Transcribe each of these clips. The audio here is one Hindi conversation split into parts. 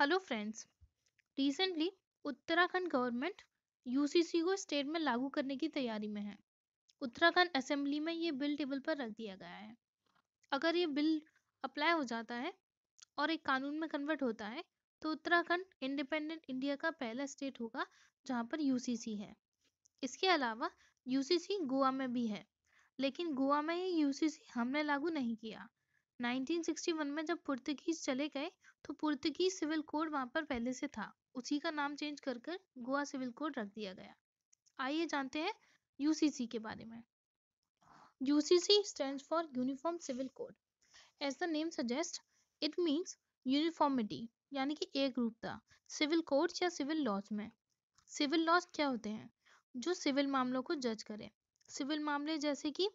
hello friends recently Uttarakhand government UCC को स्टेट में लागू करने की तैयारी में है उत्तराखंड असेंबली में ये बिल टेबल पर रख दिया गया है अगर ये बिल अप्लाई हो जाता है और एक कानून में कन्वर्ट होता है तो उत्तराखंड इंडिपेंडेंट इंडिया का पहला स्टेट होगा जहाँ पर यू है इसके अलावा यू गोवा में भी है लेकिन गोवा में ये यू हमने लागू नहीं किया 1961 में जब पुर्तगीज चले गए तो पुर्तगीज सिविल कोड वहां पर पहले से था उसी का नाम चेंज कर कर गोवा सिविल कोड रख दिया गया आइए जानते हैं यूसीसी के बारे में UCC stand for uniform civil code as the name suggest it means uniformity यानी कि एक रूपता सिविल कोर्ट या सिविल लॉज में सिविल लॉज क्या होते हैं जो सिविल मामलों को जज करें सिविल मामले जैसे कि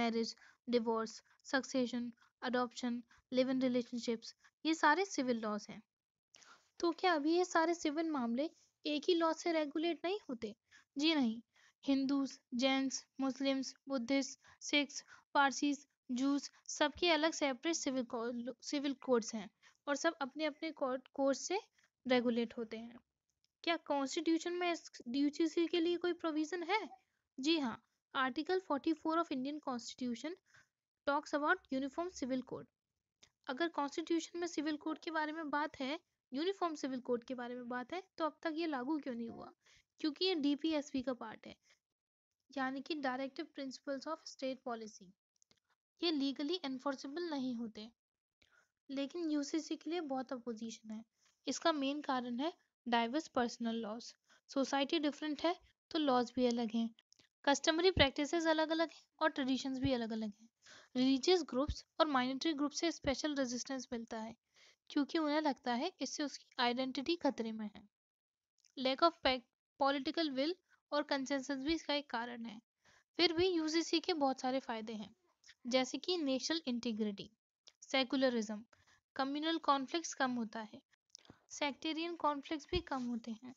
marriage divorce succession adoption live in relationships ये सारे सिविल लॉज हैं तो क्या अभी ये सारे सिविल मामले एक ही लॉ से रेगुलेट नहीं होते जी नहीं Hindus Jains Muslims Buddhist Sikhs Parsis Jews सबके अलग सेपरेट सिविल सिविल कोड्स हैं और सब अपने अपने कोर्स से रेगुलेट होते हैं क्या कॉन्स्टिट्यूशन में यूजीसी के लिए कोई प्रोविजन है जी हाँ article 44 of Indian constitution talks about uniform civil code अगर कॉन्स्टिट्यूशन में सिविल कोड के बारे में बात है यूनिफॉर्म सिविल कोड के बारे में बात है तो अब तक ये लागू क्यों नहीं हुआ क्योंकि ये डी का पार्ट है यानी कि directive principles of state policy ये लीगली एनफोर्सेबल नहीं होते लेकिन यूसीसी के लिए बहुत अपोजिशन है इसका मेन कारण है diverse personal laws society different है तो लॉज भी अलग हैं कस्टमरी प्रैक्टिसेस अलग अलग हैं और ट्रेडिशंस भी अलग अलग हैं रिलीजियस ग्रुप्स और माइनॉरिटी ग्रुप से स्पेशल रेजिस्टेंस मिलता है क्योंकि उन्हें लगता है इससे उसकी आइडेंटिटी खतरे में है लैक ऑफ पॉलिटिकल विल और कंसेंसस भी इसका एक कारण है फिर भी यूजीसी के बहुत सारे फायदे हैं जैसे कि national integrity secularism communal conflicts कम होता है सेक्टेरियन कॉन्फ्लिक्ट्स भी कम होते हैं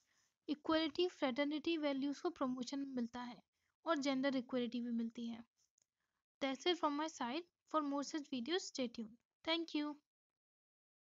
इक्वलिटी फ्रेटर्निटी वैल्यूज को प्रमोशन मिलता है और जेंडर इक्वलिटी भी मिलती है that's it from my side for more such videos stay tuned thank you